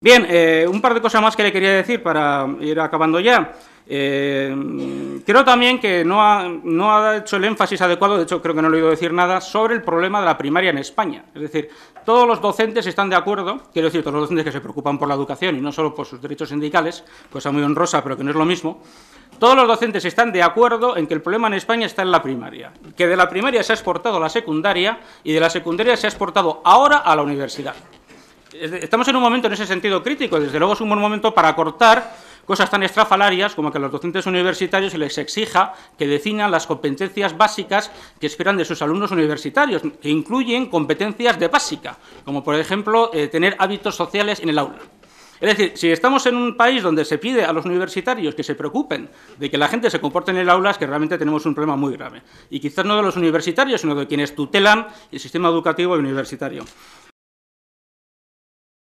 Bien, eh, un par de cosas más que le quería decir para ir acabando ya. Eh, creo también que no ha, hecho el énfasis adecuado, de hecho creo que no le he oído decir nada, sobre el problema de la primaria en España. Es decir, todos los docentes están de acuerdo, quiero decir, todos los docentes que se preocupan por la educación y no solo por sus derechos sindicales, cosa muy honrosa, pero que no es lo mismo, todos los docentes están de acuerdo en que el problema en España está en la primaria, que de la primaria se ha exportado a la secundaria y de la secundaria se ha exportado ahora a la universidad. Estamos en un momento en ese sentido crítico, desde luego es un buen momento para cortar cosas tan estrafalarias como que a los docentes universitarios se les exija que definan las competencias básicas que esperan de sus alumnos universitarios, que incluyen competencias de básica, como por ejemplo eh, tener hábitos sociales en el aula. Es decir, si estamos en un país donde se pide a los universitarios que se preocupen de que la gente se comporte en el aula, es que realmente tenemos un problema muy grave. Y quizás no de los universitarios, sino de quienes tutelan el sistema educativo y universitario.